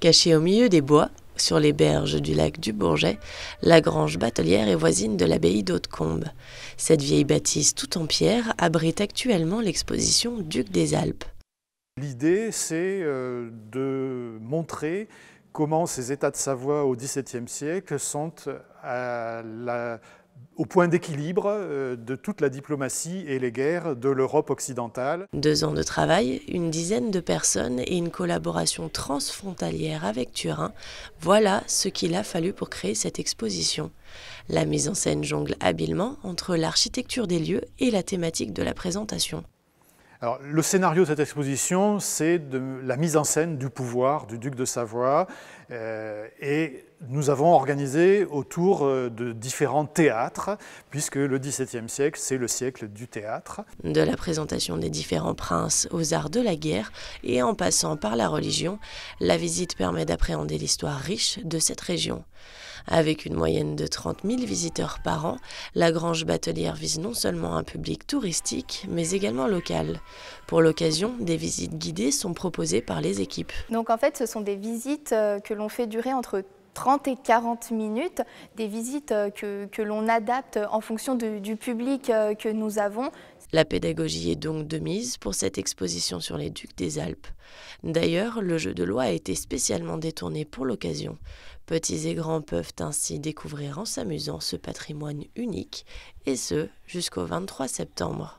Cachée au milieu des bois, sur les berges du lac du Bourget, la grange batelière est voisine de l'abbaye d'Hautecombe. Cette vieille bâtisse tout en pierre abrite actuellement l'exposition Duc des Alpes. L'idée, c'est euh, de montrer comment ces États de Savoie au XVIIe siècle sont à la au point d'équilibre euh, de toute la diplomatie et les guerres de l'Europe occidentale. Deux ans de travail, une dizaine de personnes et une collaboration transfrontalière avec Turin, voilà ce qu'il a fallu pour créer cette exposition. La mise en scène jongle habilement entre l'architecture des lieux et la thématique de la présentation. le scénario de cette exposition, c'est la mise en scène du pouvoir du duc de Savoie euh, et nous avons organisé autour euh, de différents théâtres, puisque le XVIIe siècle, c'est le siècle du théâtre. De la présentation des différents princes aux arts de la guerre et en passant par la religion, la visite permet d'appréhender l'histoire riche de cette région. Avec une moyenne de 30 000 visiteurs par an, la Grange Batelière vise non seulement un public touristique, mais également local. Pour l'occasion, des visites guidées sont proposées par les équipes. Donc en fait, ce sont des visites euh, que l'on fait durer entre 30 et 40 minutes, des visites euh, que, l'on adapte en fonction du public euh, que nous avons. La pédagogie est donc de mise pour cette exposition sur les ducs des Alpes. D'ailleurs, le jeu de loi a été spécialement détourné pour l'occasion. Petits et grands peuvent ainsi découvrir en s'amusant ce patrimoine unique, et ce jusqu'au 23 septembre.